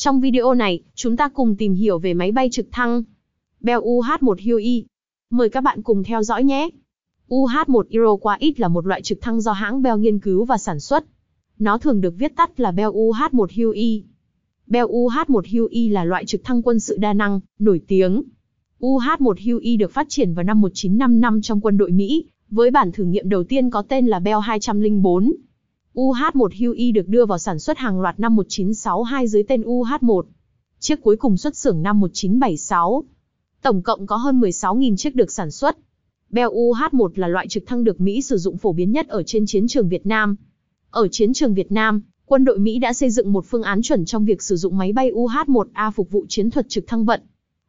Trong video này, chúng ta cùng tìm hiểu về máy bay trực thăng Bell UH-1 Huey. Mời các bạn cùng theo dõi nhé. UH-1 Iroquois là một loại trực thăng do hãng Bell nghiên cứu và sản xuất. Nó thường được viết tắt là Bell UH-1 Huey. Bell UH-1 Huey là loại trực thăng quân sự đa năng, nổi tiếng. UH-1 Huey được phát triển vào năm 1955 trong quân đội Mỹ, với bản thử nghiệm đầu tiên có tên là Bell 204, UH-1 Huey được đưa vào sản xuất hàng loạt năm 1962 dưới tên UH-1. Chiếc cuối cùng xuất xưởng năm 1976. Tổng cộng có hơn 16.000 chiếc được sản xuất. Bell UH-1 là loại trực thăng được Mỹ sử dụng phổ biến nhất ở trên chiến trường Việt Nam. Ở chiến trường Việt Nam, quân đội Mỹ đã xây dựng một phương án chuẩn trong việc sử dụng máy bay UH-1A phục vụ chiến thuật trực thăng vận.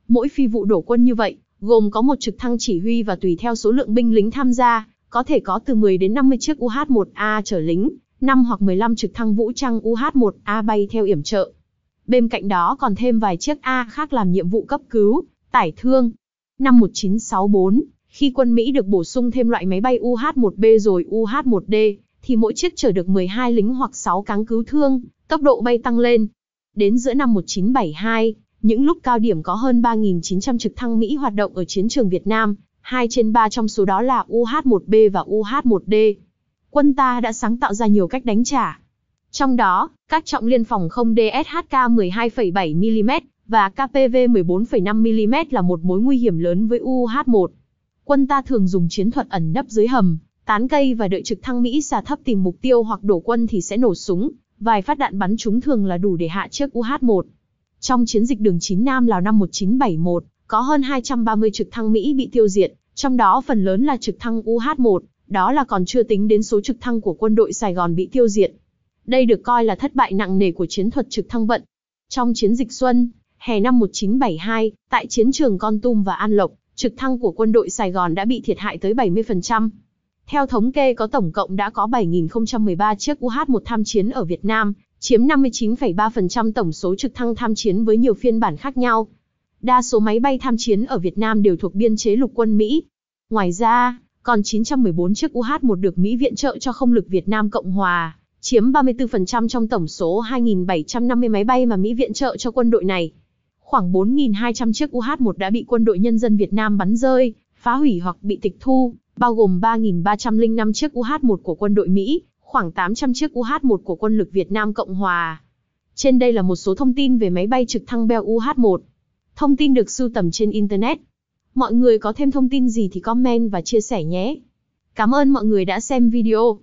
Mỗi phi vụ đổ quân như vậy, gồm có một trực thăng chỉ huy và tùy theo số lượng binh lính tham gia, có thể có từ 10 đến 50 chiếc UH-1A chở lính, 5 hoặc 15 trực thăng vũ trang UH-1A bay theo yểm trợ. Bên cạnh đó còn thêm vài chiếc A khác làm nhiệm vụ cấp cứu, tải thương. Năm 1964, khi quân Mỹ được bổ sung thêm loại máy bay UH-1B rồi UH-1D, thì mỗi chiếc chở được 12 lính hoặc 6 cáng cứu thương, tốc độ bay tăng lên. Đến giữa năm 1972, những lúc cao điểm có hơn 3.900 trực thăng Mỹ hoạt động ở chiến trường Việt Nam, 2 trên 3 trong số đó là UH-1B và UH-1D quân ta đã sáng tạo ra nhiều cách đánh trả. Trong đó, các trọng liên phòng không DSHK 12,7mm và KPV 14,5mm là một mối nguy hiểm lớn với UH-1. Quân ta thường dùng chiến thuật ẩn nấp dưới hầm, tán cây và đợi trực thăng Mỹ xà thấp tìm mục tiêu hoặc đổ quân thì sẽ nổ súng, vài phát đạn bắn chúng thường là đủ để hạ chiếc UH-1. Trong chiến dịch đường 9 Nam Lào năm 1971, có hơn 230 trực thăng Mỹ bị tiêu diệt, trong đó phần lớn là trực thăng UH-1, đó là còn chưa tính đến số trực thăng của quân đội Sài Gòn bị tiêu diệt. Đây được coi là thất bại nặng nề của chiến thuật trực thăng vận. Trong chiến dịch Xuân, hè năm 1972, tại chiến trường Con Tum và An Lộc, trực thăng của quân đội Sài Gòn đã bị thiệt hại tới 70%. Theo thống kê có tổng cộng đã có 7.013 chiếc UH-1 tham chiến ở Việt Nam, chiếm 59,3% tổng số trực thăng tham chiến với nhiều phiên bản khác nhau. Đa số máy bay tham chiến ở Việt Nam đều thuộc biên chế lục quân Mỹ. Ngoài ra, còn 914 chiếc UH-1 được Mỹ viện trợ cho không lực Việt Nam Cộng Hòa, chiếm 34% trong tổng số 2.750 máy bay mà Mỹ viện trợ cho quân đội này. Khoảng 4.200 chiếc UH-1 đã bị quân đội nhân dân Việt Nam bắn rơi, phá hủy hoặc bị tịch thu, bao gồm 3.305 chiếc UH-1 của quân đội Mỹ, khoảng 800 chiếc UH-1 của quân lực Việt Nam Cộng Hòa. Trên đây là một số thông tin về máy bay trực thăng Bell UH-1. Thông tin được sưu tầm trên Internet. Mọi người có thêm thông tin gì thì comment và chia sẻ nhé. Cảm ơn mọi người đã xem video.